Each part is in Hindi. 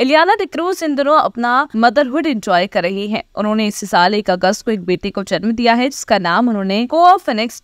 इलियाना डिक्रूज इन दिनों अपना मदरहुड एंजॉय कर रही हैं। उन्होंने इस साल एक अगस्त को एक बेटे को जन्म दिया है जिसका नाम उन्होंने को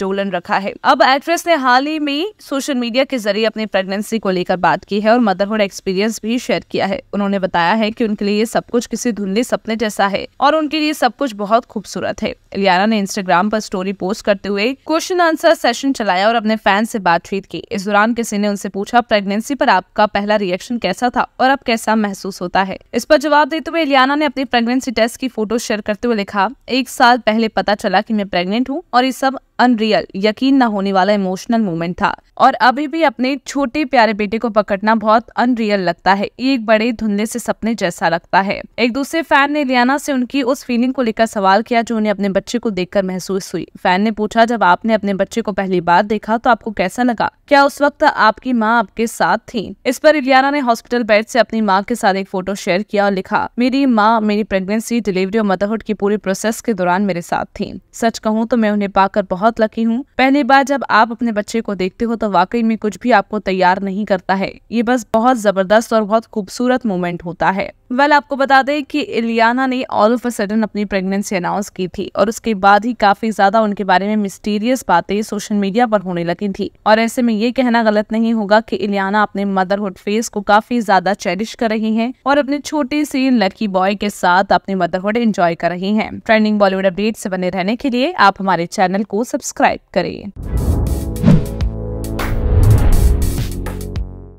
डोलन रखा है अब एक्ट्रेस ने हाल ही में सोशल मीडिया के जरिए अपनी प्रेगनेंसी को लेकर बात की है और मदरहुड एक्सपीरियंस भी शेयर किया है उन्होंने बताया है की उनके लिए सब कुछ किसी धुंधले सपने जैसा है और उनके लिए सब कुछ बहुत खूबसूरत है इलियाना ने इंस्टाग्राम पर स्टोरी पोस्ट करते हुए क्वेश्चन आंसर सेशन चलाया और अपने फैन से बातचीत की इस दौरान किसी ने उनसे पूछा प्रेगनेंसी पर आपका पहला रिएक्शन कैसा था और आप कैसा महसूस महसूस होता है इस पर जवाब देते हुए इलियाना ने अपनी प्रेगनेंसी टेस्ट की फोटो शेयर करते हुए लिखा एक साल पहले पता चला की मैं प्रेगनेंट हूँ और ये सब अनरियल यकीन न होने वाला इमोशनल मोमेंट था और अभी भी अपने छोटे प्यारे बेटे को पकड़ना बहुत अनरियल लगता है एक बड़े धुंधले से सपने जैसा लगता है एक दूसरे फैन ने लियाना से उनकी उस फीलिंग को लेकर सवाल किया जो उन्हें अपने बच्चे को देखकर महसूस हुई फैन ने पूछा जब आपने अपने बच्चे को पहली बार देखा तो आपको कैसा लगा क्या उस वक्त आपकी माँ आपके साथ थी इस पर इलियाना ने हॉस्पिटल बेड से अपनी माँ के साथ एक फोटो शेयर किया और लिखा मेरी माँ मेरी प्रेगनेंसी डिलीवरी और मदरहुड की पूरी प्रोसेस के दौरान मेरे साथ थी सच कहूँ तो मैं उन्हें पाकर बहुत बहुत लकी हूँ पहली बार जब आप अपने बच्चे को देखते हो तो वाकई में कुछ भी आपको तैयार नहीं करता है ये बस बहुत जबरदस्त और बहुत खूबसूरत मोमेंट होता है वेल well, आपको बता दें कि इलियाना ने ऑल ऑफ अ सडन अपनी प्रेगनेंसी अनाउंस की थी और उसके बाद ही काफी ज्यादा उनके बारे में मिस्टीरियस बातें सोशल मीडिया पर होने लगी थी और ऐसे में ये कहना गलत नहीं होगा कि इलियाना अपने मदरहुड फेस को काफी ज्यादा चेरिश कर रही हैं और अपने छोटे से लड़की बॉय के साथ अपने मदरहुड एंजॉय कर रही है ट्रेंडिंग बॉलीवुड अपडेट ऐसी बने रहने के लिए आप हमारे चैनल को सब्सक्राइब करें